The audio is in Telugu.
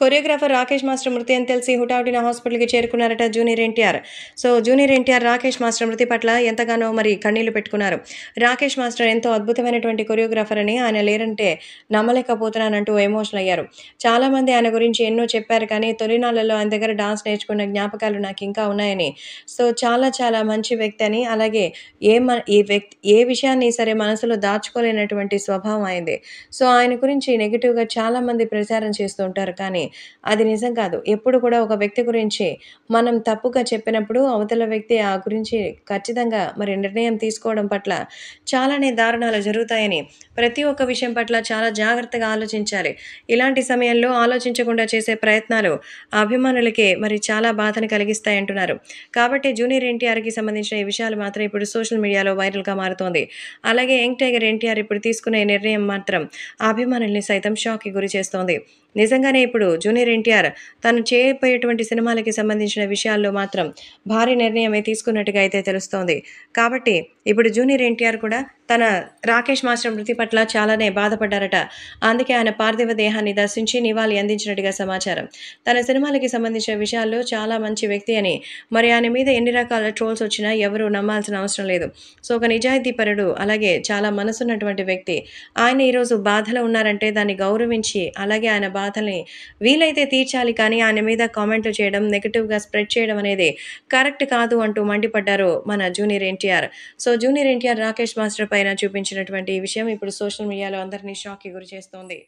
కొరియోగ్రాఫర్ రాకేష్ మాస్టర్ మృతి అని తెలిసి హుటాహుటిన హాస్పిటల్కి చేరుకున్నారట junior NTR so junior NTR Rakesh master మృతి పట్ల ఎంతగానో మరి కన్నీళ్లు పెట్టుకున్నారు రాకేష్ మాస్టర్ ఎంతో అద్భుతమైనటువంటి కొరియోగ్రాఫర్ అని ఆయన లేరంటే నమ్మలేకపోతున్నానంటూ ఎమోషనల్ అయ్యారు చాలామంది ఆయన గురించి ఎన్నో చెప్పారు కానీ తొలినాళ్ళలో ఆయన దగ్గర డాన్స్ నేర్చుకున్న జ్ఞాపకాలు నాకు ఇంకా ఉన్నాయని సో చాలా చాలా మంచి వ్యక్తి అని అలాగే ఏ మన ఏ వ్యక్తి ఏ విషయాన్ని సరే మనసులో దాచుకోలేనటువంటి స్వభావం అయింది సో ఆయన గురించి నెగిటివ్గా చాలామంది ప్రచారం చేస్తూ ఉంటారు కానీ అది నిజం కాదు ఎప్పుడు కూడా ఒక వ్యక్తి గురించి మనం తప్పుగా చెప్పినప్పుడు అవతల వ్యక్తి ఆ గురించి ఖచ్చితంగా మరి నిర్ణయం తీసుకోవడం పట్ల చాలానే దారుణాలు జరుగుతాయని ప్రతి ఒక్క విషయం పట్ల చాలా జాగ్రత్తగా ఆలోచించాలి ఇలాంటి సమయంలో ఆలోచించకుండా చేసే ప్రయత్నాలు అభిమానులకే మరి చాలా బాధను కలిగిస్తాయంటున్నారు కాబట్టి జూనియర్ ఎన్టీఆర్కి సంబంధించిన ఈ విషయాలు మాత్రం ఇప్పుడు సోషల్ మీడియాలో వైరల్గా మారుతోంది అలాగే యంగ్ టైగర్ ఎన్టీఆర్ ఇప్పుడు తీసుకునే నిర్ణయం మాత్రం అభిమానుల్ని సైతం షాక్కి గురి చేస్తోంది నిజంగానే ఇప్పుడు జూనియర్ ఎన్టీఆర్ తను చేయబోయేటువంటి సినిమాలకి సంబంధించిన విషయాల్లో మాత్రం భారీ నిర్ణయమే తీసుకున్నట్టుగా అయితే తెలుస్తోంది కాబట్టి ఇప్పుడు జూనియర్ ఎన్టీఆర్ కూడా తన రాకేష్ మాస్టర్ మృతి పట్ల చాలానే బాధపడ్డారట అందుకే ఆయన పార్థివ దేహాన్ని దర్శించి నివాళి అందించినట్టుగా సమాచారం తన సినిమాలకి సంబంధించిన విషయాల్లో చాలా మంచి వ్యక్తి అని మరి ఆయన మీద ఎన్ని రకాల ట్రోల్స్ వచ్చినా ఎవరూ నమ్మాల్సిన అవసరం లేదు సో ఒక నిజాయితీ పరుడు అలాగే చాలా మనసున్నటువంటి వ్యక్తి ఆయన ఈరోజు బాధలో ఉన్నారంటే దాన్ని గౌరవించి అలాగే ఆయన బాధల్ని వీలైతే తీర్చాలి కానీ ఆయన మీద కామెంట్లు చేయడం నెగిటివ్గా స్ప్రెడ్ చేయడం అనేది కరెక్ట్ కాదు అంటూ మండిపడ్డారు మన junior NTR so junior NTR Rakesh master పైన చూపించినటువంటి ఈ విషయం ఇప్పుడు సోషల్ మీడియాలో అందరినీ షాక్కి గురి చేస్తోంది